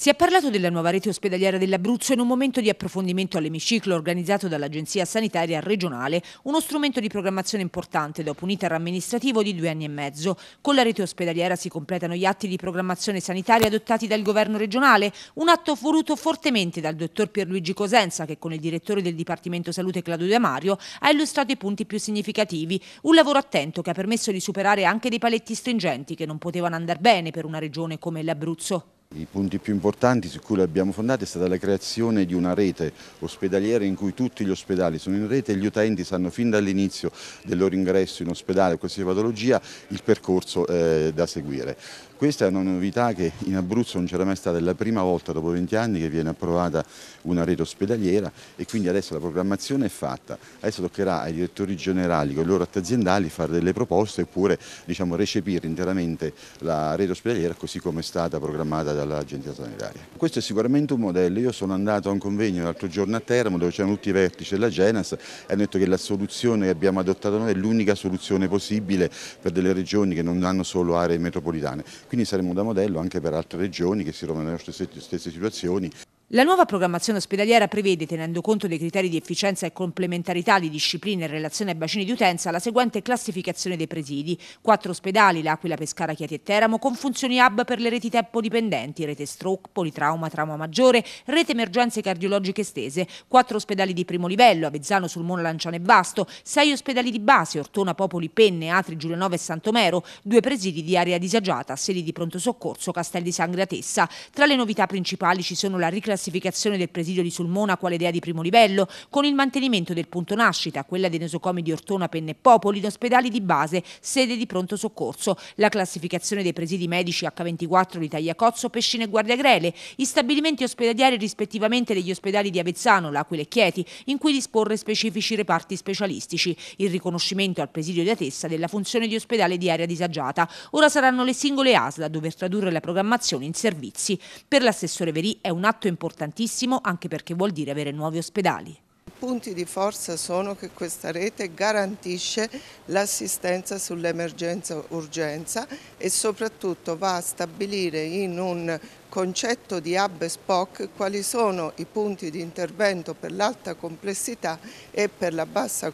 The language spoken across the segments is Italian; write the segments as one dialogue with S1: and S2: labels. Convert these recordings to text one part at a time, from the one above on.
S1: Si è parlato della nuova rete ospedaliera dell'Abruzzo in un momento di approfondimento all'emiciclo organizzato dall'Agenzia Sanitaria Regionale, uno strumento di programmazione importante dopo un iter amministrativo di due anni e mezzo. Con la rete ospedaliera si completano gli atti di programmazione sanitaria adottati dal governo regionale, un atto voluto fortemente dal dottor Pierluigi Cosenza che con il direttore del Dipartimento Salute Claudio De Mario ha illustrato i punti più significativi, un lavoro attento che ha permesso di superare anche dei paletti stringenti che non potevano andare bene per una regione come l'Abruzzo.
S2: I punti più importanti su cui l'abbiamo fondata è stata la creazione di una rete ospedaliera in cui tutti gli ospedali sono in rete e gli utenti sanno fin dall'inizio del loro ingresso in ospedale o qualsiasi patologia il percorso eh, da seguire. Questa è una novità che in Abruzzo non c'era mai stata, è la prima volta dopo 20 anni che viene approvata una rete ospedaliera e quindi adesso la programmazione è fatta. Adesso toccherà ai direttori generali con i loro atti aziendali fare delle proposte oppure diciamo, recepire interamente la rete ospedaliera così come è stata programmata dall'agenzia sanitaria. Questo è sicuramente un modello, io sono andato a un convegno l'altro giorno a Teramo dove c'erano tutti i vertici della Genas e hanno detto che la soluzione che abbiamo adottato noi è l'unica soluzione possibile per delle regioni che non hanno solo aree metropolitane quindi saremo da modello anche per altre regioni che si trovano nelle nostre stesse situazioni.
S1: La nuova programmazione ospedaliera prevede, tenendo conto dei criteri di efficienza e complementarità di discipline in relazione ai bacini di utenza, la seguente classificazione dei presidi. Quattro ospedali, l'Aquila, Pescara, Chieti e Teramo, con funzioni hub per le reti tempo dipendenti, rete stroke, politrauma, trauma maggiore, rete emergenze cardiologiche estese, quattro ospedali di primo livello, Avezzano, Sulmona, Lanciano e Basto, sei ospedali di base, Ortona, Popoli, Penne, Atri, Giulianova e Santomero, due presidi di area disagiata, sedi di pronto soccorso, Castel di Sangria, Tessa. Tra le novità principali ci sono la riclassificazione classificazione del presidio di Sulmona quale dea di primo livello, con il mantenimento del punto nascita, quella dei nosocomi di Ortona, Penne e Popoli, in ospedali di base, sede di pronto soccorso, la classificazione dei presidi medici H24 di Tagliacozzo, Pescine e Guardia Grele, gli stabilimenti ospedalieri rispettivamente degli ospedali di Avezzano, L'Aquile e Chieti, in cui disporre specifici reparti specialistici, il riconoscimento al presidio di Atessa della funzione di ospedale di area disagiata. Ora saranno le singole ASL a dover tradurre la programmazione in servizi. Per l'assessore Verì è un atto importante importantissimo anche perché vuol dire avere nuovi ospedali.
S3: I punti di forza sono che questa rete garantisce l'assistenza sull'emergenza-urgenza e soprattutto va a stabilire in un concetto di hub e spock quali sono i punti di intervento per l'alta complessità e per la bassa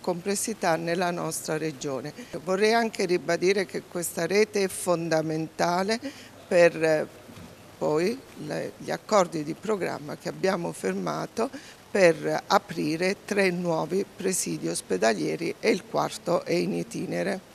S3: complessità nella nostra regione. Vorrei anche ribadire che questa rete è fondamentale per poi le, gli accordi di programma che abbiamo fermato per aprire tre nuovi presidi ospedalieri e il quarto è in itinere.